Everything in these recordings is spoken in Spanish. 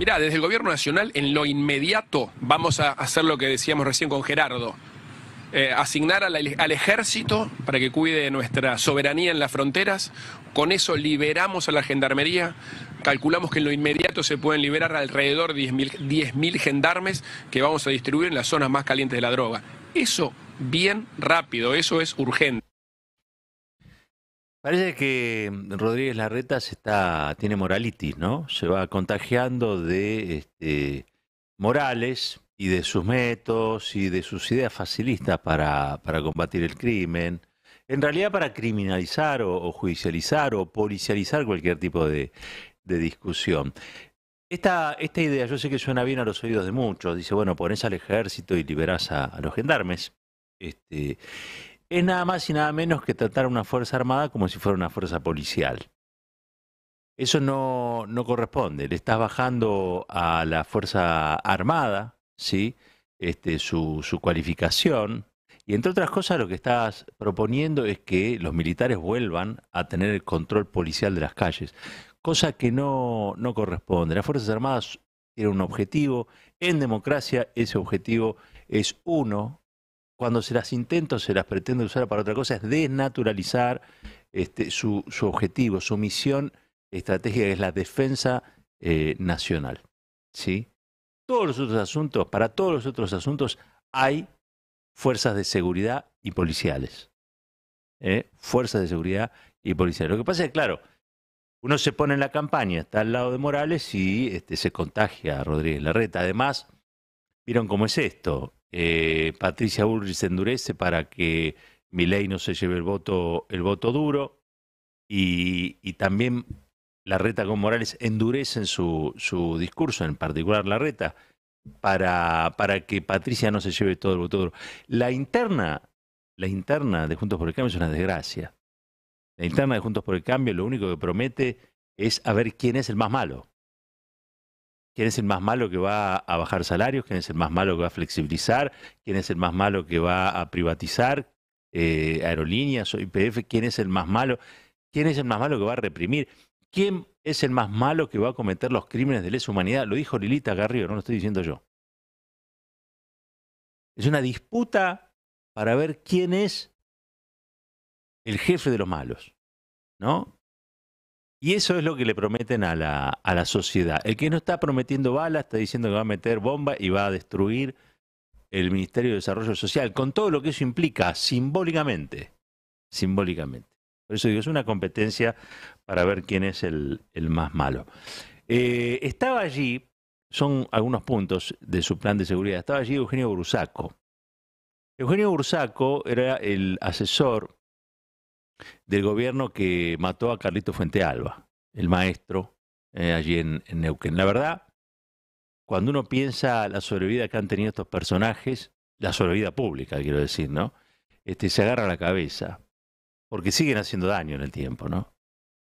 Mirá, desde el gobierno nacional en lo inmediato vamos a hacer lo que decíamos recién con Gerardo. Eh, asignar al, ejército para que cuide nuestra soberanía en las fronteras, con eso liberamos a la gendarmería, calculamos que en lo inmediato se pueden liberar alrededor de 10.000 gendarmes que vamos a distribuir en las zonas más calientes de la droga. Eso bien rápido, eso es urgente. Parece que mm, Rodríguez Larreta se está, tiene moralitis, ¿no? Se va contagiando de este, Morales y de sus métodos y de sus ideas facilistas para, combatir el crimen. En realidad para criminalizar o, judicializar o policializar cualquier tipo de, discusión. Esta, esta, idea, yo sé que suena bien a los oídos de muchos, dice, bueno, pones al ejército y liberás a, los gendarmes. Este, es nada más y nada menos que tratar a una Fuerza Armada como si fuera una fuerza policial. Eso no, corresponde. Le estás bajando a la Fuerza Armada, ¿sí? Este, su, su cualificación. Y entre otras cosas, lo que estás proponiendo es que los militares vuelvan a tener el control policial de las calles, cosa que no, no corresponde. Las Fuerzas Armadas tienen un objetivo. En democracia, ese objetivo es uno, cuando se las intenta o se las pretende usar para otra cosa, es desnaturalizar este, su, objetivo, su misión estratégica, que es la defensa eh, nacional. ¿sí? Todos los otros asuntos, para todos los otros asuntos, hay fuerzas de seguridad y policiales. ¿eh? Fuerzas de seguridad y policiales. Lo que pasa es que, claro, uno se pone en la campaña, está al lado de Morales y este, se contagia a Rodríguez Larreta. Además, vieron cómo es esto. Eh, Patricia Ulrich se endurece para que Milei no se lleve el voto, el voto duro y, también la reta con Morales endurecen su, su discurso, en particular la reta, para, para que Patricia no se lleve todo el voto duro. La interna, la interna de Juntos por el Cambio es una desgracia. La interna de Juntos por el Cambio lo único que promete es a ver quién es el más malo quién es el más malo que va a bajar salarios, quién es el más malo que va a flexibilizar, quién es el más malo que va a privatizar eh, aerolíneas o IPF, quién es el más malo, quién es el más malo que va a reprimir, quién es el más malo que va a cometer los crímenes de lesa humanidad. Lo dijo Lilita Garrido, no lo estoy diciendo yo. Es una disputa para ver quién es el jefe de los malos, ¿no? Y eso es lo que le prometen a la, a la sociedad. El que no está prometiendo balas está diciendo que va a meter bomba y va a destruir el Ministerio de Desarrollo Social, con todo lo que eso implica simbólicamente. Simbólicamente. Por eso digo, es una competencia para ver quién es el, más malo. Eh, estaba allí, son algunos puntos de su plan de seguridad, estaba allí Eugenio Bursaco. Eugenio Bursaco era el asesor del gobierno que mató a Carlito Fuente Alba, el maestro eh, allí en, Neuquén. La verdad, cuando uno piensa la sobrevida que han tenido estos personajes, la sobrevida pública, quiero decir, ¿no? Este, se agarra la cabeza, porque siguen haciendo daño en el tiempo, ¿no?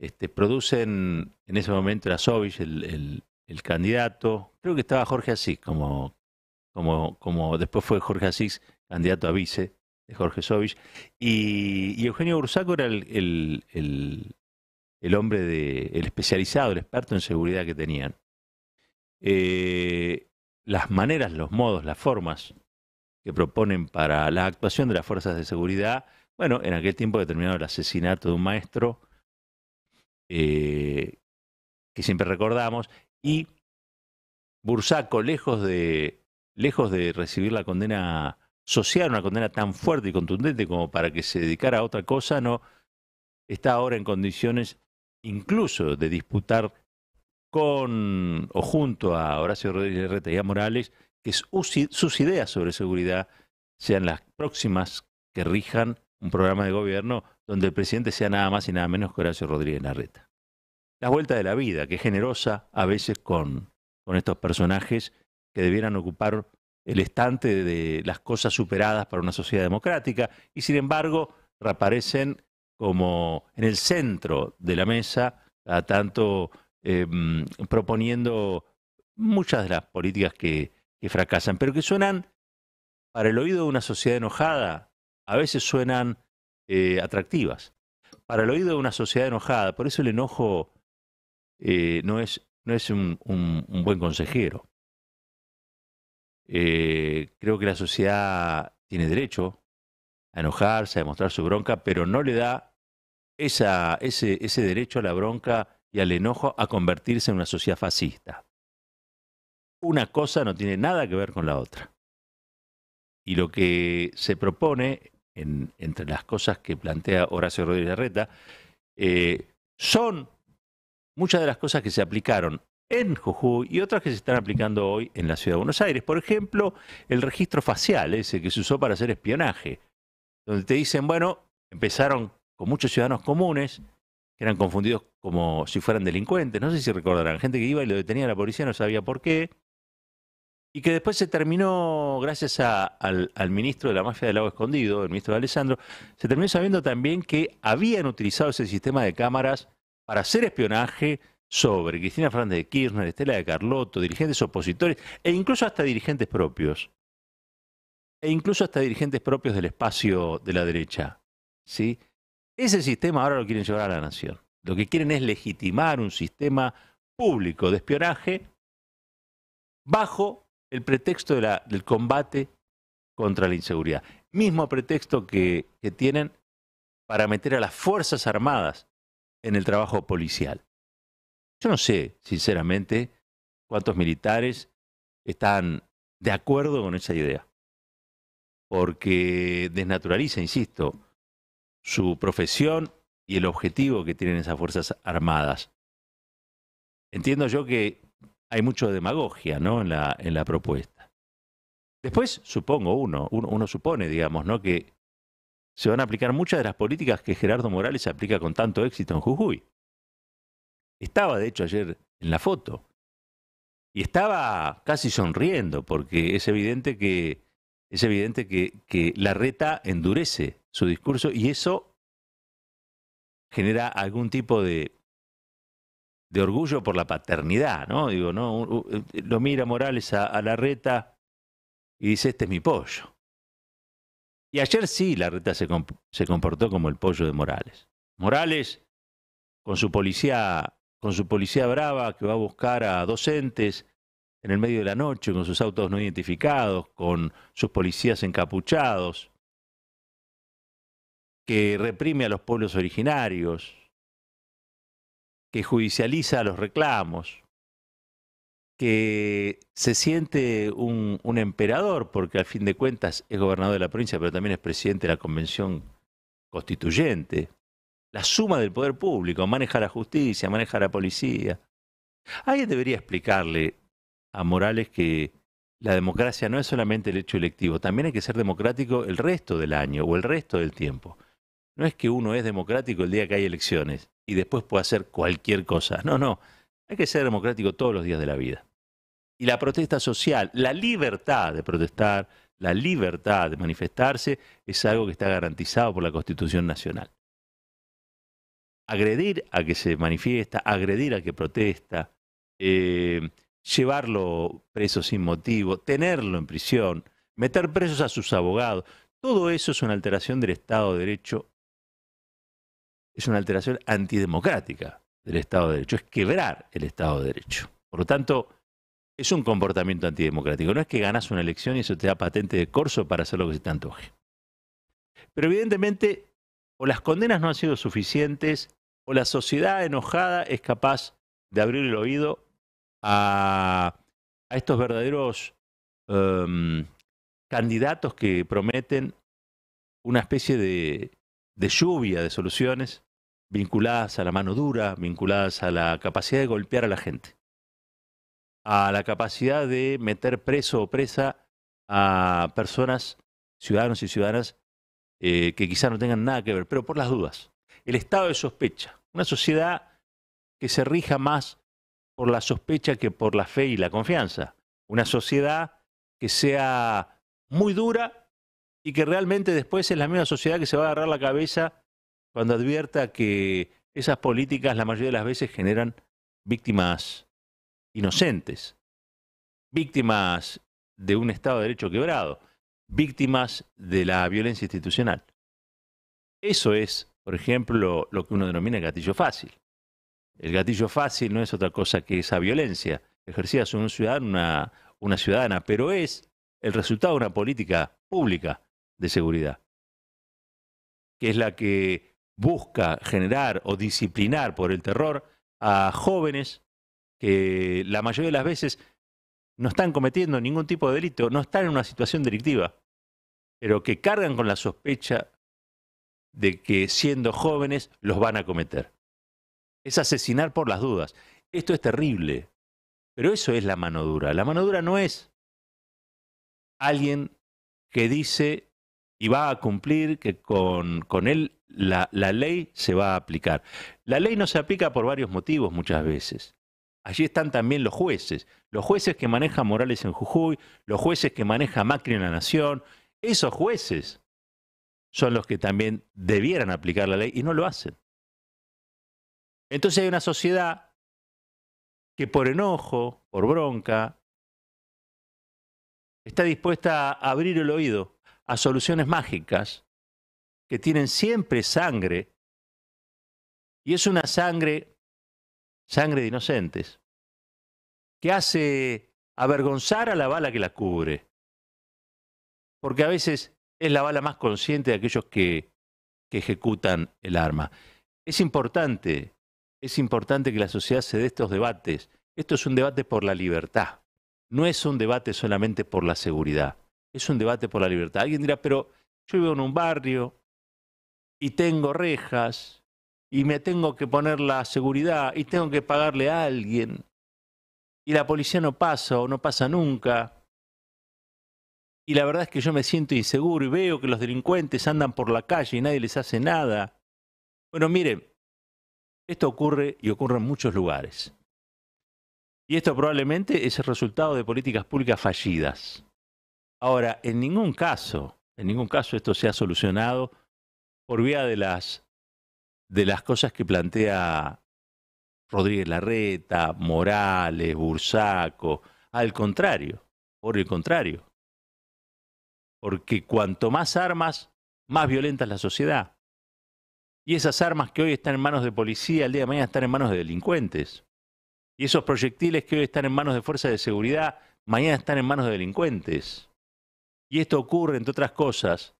Este, producen en ese momento la Sovich, el, el, el, candidato, creo que estaba Jorge Asís, como, como, como después fue Jorge Asís candidato a vice, de Jorge Sovich. Y, Eugenio Bursaco era el, hombre, de, el especializado, el experto en seguridad que tenían. Eh, las maneras, los modos, las formas que proponen para la actuación de las fuerzas de seguridad, bueno, en aquel tiempo determinado el asesinato de un maestro, eh, que siempre recordamos, y Bursaco, lejos de, lejos de recibir la condena Sociar una condena tan fuerte y contundente como para que se dedicara a otra cosa, no está ahora en condiciones incluso de disputar con o junto a Horacio Rodríguez Narreta y a Morales que sus ideas sobre seguridad sean las próximas que rijan un programa de gobierno donde el presidente sea nada más y nada menos que Horacio Rodríguez Larreta. La vuelta de la vida, que es generosa a veces con, con estos personajes que debieran ocupar el estante de las cosas superadas para una sociedad democrática y sin embargo reaparecen como en el centro de la mesa, a tanto em, proponiendo muchas de las políticas que, fracasan, pero que suenan para el oído de una sociedad enojada, a veces suenan eh, atractivas. Para el oído de una sociedad enojada, por eso el enojo eh, no es, no es un buen consejero. Eh, creo que la sociedad tiene derecho a enojarse, a demostrar su bronca, pero no le da ese, derecho a la bronca y al enojo a convertirse en una sociedad fascista. Una cosa no tiene nada que ver con la otra. Y lo que se propone, entre las cosas que plantea Horacio Rodríguez Larreta, eh, son muchas de las cosas que se aplicaron en Jujuy y otras que se están aplicando hoy en la ciudad de Buenos Aires. Por ejemplo, el registro facial, ese que se usó para hacer espionaje, donde te dicen, bueno, empezaron con muchos ciudadanos comunes que eran confundidos como si fueran delincuentes, no sé si recordarán, gente que iba y lo detenía la policía, no sabía por qué, y que después se terminó, gracias al, al, ministro de la mafia del lago escondido, el ministro de Alessandro, se terminó sabiendo también que habían utilizado ese sistema de cámaras para hacer espionaje, sobre Cristina Fernández de Kirchner, Estela de Carlotto, dirigentes opositores e incluso hasta dirigentes propios. E incluso hasta dirigentes propios del espacio de la derecha. ¿sí? Ese sistema ahora lo quieren llevar a la nación. Lo que quieren es legitimar un sistema público de espionaje bajo el pretexto del combate contra la inseguridad. Mismo pretexto que tienen para meter a las Fuerzas Armadas en el trabajo policial. Yo no sé, sinceramente, cuántos militares están de acuerdo con esa idea. Porque desnaturaliza, insisto, su profesión y el objetivo que tienen esas Fuerzas Armadas. Entiendo yo que hay mucho demagogia ¿no? en, la, propuesta. Después, supongo uno, uno, supone, digamos, ¿no? que se van a aplicar muchas de las políticas que Gerardo Morales aplica con tanto éxito en Jujuy. Estaba, de hecho, ayer en la foto. Y estaba casi sonriendo, porque es evidente que, es evidente que, la reta endurece su discurso y eso genera algún tipo de, de orgullo por la paternidad, ¿no? Digo, no, eh, lo mira Morales a, la reta y dice, este es mi pollo. Y ayer sí la reta se comportó como el pollo de Morales. Morales, con su policía con su policía brava que va a buscar a docentes en el medio de la noche, con sus autos no identificados, con sus policías encapuchados, que reprime a los pueblos originarios, que judicializa los reclamos, que se siente un, un emperador, porque al fin de cuentas es gobernador de la provincia, pero también es presidente de la Convención Constituyente, la suma del poder público, maneja la justicia, maneja la policía. Alguien debería explicarle a Morales que la democracia no es solamente el hecho electivo, también hay que ser democrático el resto del año o el resto del tiempo. No es que uno es democrático el día que hay elecciones y después pueda hacer cualquier cosa. No, no. Hay que ser democrático todos los días de la vida. Y la protesta social, la libertad de protestar, la libertad de manifestarse, es algo que está garantizado por la Constitución Nacional agredir a que se manifiesta, agredir a que protesta, eh, llevarlo preso sin motivo, tenerlo en prisión, meter presos a sus abogados. Todo eso es una alteración del Estado de Derecho, es una alteración antidemocrática del Estado de Derecho, es quebrar el Estado de Derecho. Por lo tanto, es un comportamiento antidemocrático. No es que ganas una elección y eso te da patente de corso para hacer lo que se te antoje. Pero evidentemente, o las condenas no han sido suficientes, o la sociedad enojada es capaz de abrir el oído a, estos verdaderos em, candidatos que prometen una especie de, lluvia de soluciones vinculadas a la mano dura, vinculadas a la capacidad de golpear a la gente, a la capacidad de meter preso o presa a personas, ciudadanos y ciudadanas, eh, que quizá no tengan nada que ver, pero por las dudas el estado de sospecha. Una sociedad que se rija más por la sospecha que por la fe y la confianza. Una sociedad que sea muy dura y que realmente después es la misma sociedad que se va a agarrar la cabeza cuando advierta que esas políticas la mayoría de las veces generan víctimas inocentes, víctimas de un Estado de Derecho quebrado, víctimas de la violencia institucional. Eso es por ejemplo, lo que uno denomina gatillo fácil. El gatillo fácil no es otra cosa que esa violencia ejercida sobre un ciudadano, una, una ciudadana, pero es el resultado de una política pública de seguridad, que es la que busca generar o disciplinar por el terror a jóvenes que la mayoría de las veces no están cometiendo ningún tipo de delito, no están en una situación delictiva, pero que cargan con la sospecha de que siendo jóvenes los van a cometer. Es asesinar por las dudas. Esto es terrible, pero eso es la mano dura. La mano dura no es alguien que dice y va a cumplir que con, él la, ley se va a aplicar. La ley no se aplica por varios motivos muchas veces. Allí están también los jueces, los jueces que manejan Morales en Jujuy, los jueces que maneja Macri en la Nación, esos jueces son los que también debieran aplicar la ley y no lo hacen. Entonces hay una sociedad que por enojo, por bronca, está dispuesta a abrir el oído a soluciones mágicas que tienen siempre sangre, y es una sangre, sangre de inocentes, que hace avergonzar a la bala que la cubre. Porque a veces es la bala más consciente de aquellos que, que ejecutan el arma. Es importante, es importante que la sociedad se dé estos debates. Esto es un debate por la libertad. No es un debate solamente por la seguridad. Es un debate por la libertad. Alguien dirá, pero yo vivo en un barrio y tengo rejas y me tengo que poner la seguridad y tengo que pagarle a alguien y la policía no pasa o no pasa nunca y la verdad es que yo me siento inseguro y veo que los delincuentes andan por la calle y nadie les hace nada. Bueno, miren, esto ocurre y ocurre en muchos lugares. Y esto probablemente es el resultado de políticas públicas fallidas. Ahora, en ningún caso, en ningún caso esto se ha solucionado por vía de las, de las cosas que plantea Rodríguez Larreta, Morales, Bursaco. Al contrario, por el contrario. Porque cuanto más armas, más violenta es la sociedad. Y esas armas que hoy están en manos de policía, el día de mañana están en manos de delincuentes. Y esos proyectiles que hoy están en manos de fuerzas de seguridad, mañana están en manos de delincuentes. Y esto ocurre, entre otras cosas,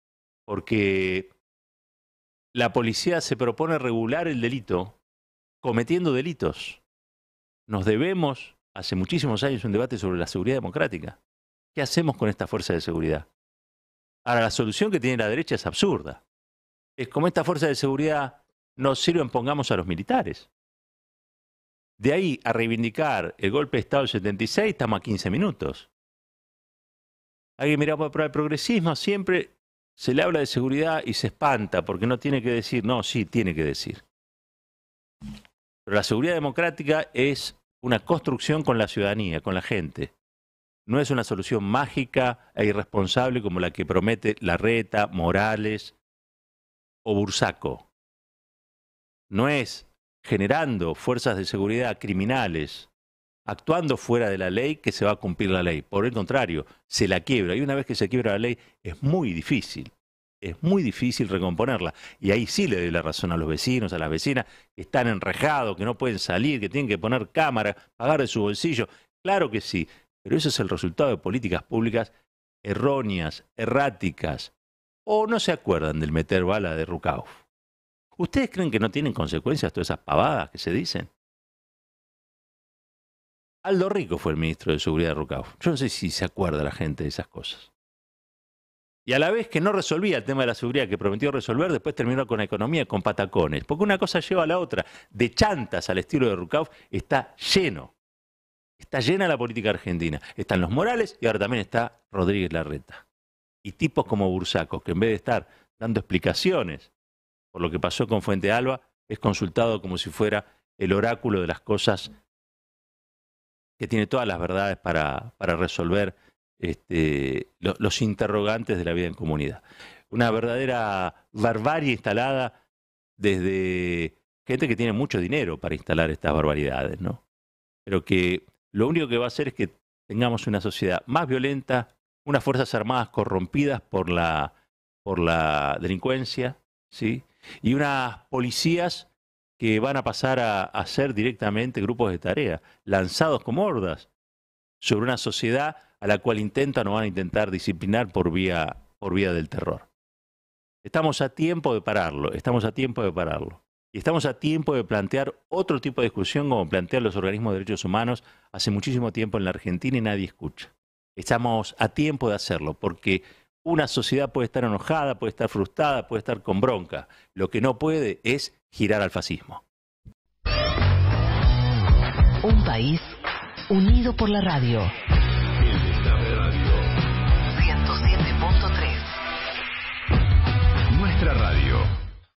porque la policía se propone regular el delito cometiendo delitos. Nos debemos, hace muchísimos años, un debate sobre la seguridad democrática. ¿Qué hacemos con esta fuerza de seguridad? Ahora, la solución que tiene la derecha es absurda. Es como esta fuerza de seguridad no sirve, pongamos a los militares. De ahí a reivindicar el golpe de Estado del 76, estamos a 15 minutos. Alguien mira, para el progresismo siempre se le habla de seguridad y se espanta porque no tiene que decir, no, sí, tiene que decir. Pero la seguridad democrática es una construcción con la ciudadanía, con la gente no es una solución mágica e irresponsable como la que promete Larreta, Morales o Bursaco. No es generando fuerzas de seguridad criminales, actuando fuera de la ley, que se va a cumplir la ley. Por el contrario, se la quiebra. Y una vez que se quiebra la ley, es muy difícil. Es muy difícil recomponerla. Y ahí sí le doy la razón a los vecinos, a las vecinas, que están enrejados, que no pueden salir, que tienen que poner cámara, pagar de su bolsillo. Claro que sí. Pero eso es el resultado de políticas públicas erróneas, erráticas, o no se acuerdan del meter bala de Rukauf. ¿Ustedes creen que no tienen consecuencias todas esas pavadas que se dicen? Aldo Rico fue el ministro de Seguridad de Rucauf. Yo no sé si se acuerda la gente de esas cosas. Y a la vez que no resolvía el tema de la seguridad que prometió resolver, después terminó con la economía con patacones. Porque una cosa lleva a la otra. De chantas al estilo de Rucauf está lleno. Está llena la política argentina. Están los Morales y ahora también está Rodríguez Larreta. Y tipos como Bursacos, que en vez de estar dando explicaciones por lo que pasó con Fuente Alba, es consultado como si fuera el oráculo de las cosas que tiene todas las verdades para, para resolver este, los interrogantes de la vida en comunidad. Una verdadera barbarie instalada desde gente que tiene mucho dinero para instalar estas barbaridades, ¿no? Pero que lo único que va a hacer es que tengamos una sociedad más violenta, unas fuerzas armadas corrompidas por la, por la delincuencia, ¿sí? y unas policías que van a pasar a, ser directamente grupos de tarea, lanzados como hordas sobre una sociedad a la cual intentan o van a intentar disciplinar por vía, por vía del terror. Estamos a tiempo de pararlo, estamos a tiempo de pararlo. Y estamos a tiempo de plantear otro tipo de discusión como plantean los organismos de derechos humanos hace muchísimo tiempo en la Argentina y nadie escucha. Estamos a tiempo de hacerlo porque una sociedad puede estar enojada, puede estar frustrada, puede estar con bronca. Lo que no puede es girar al fascismo. Un país unido por la radio.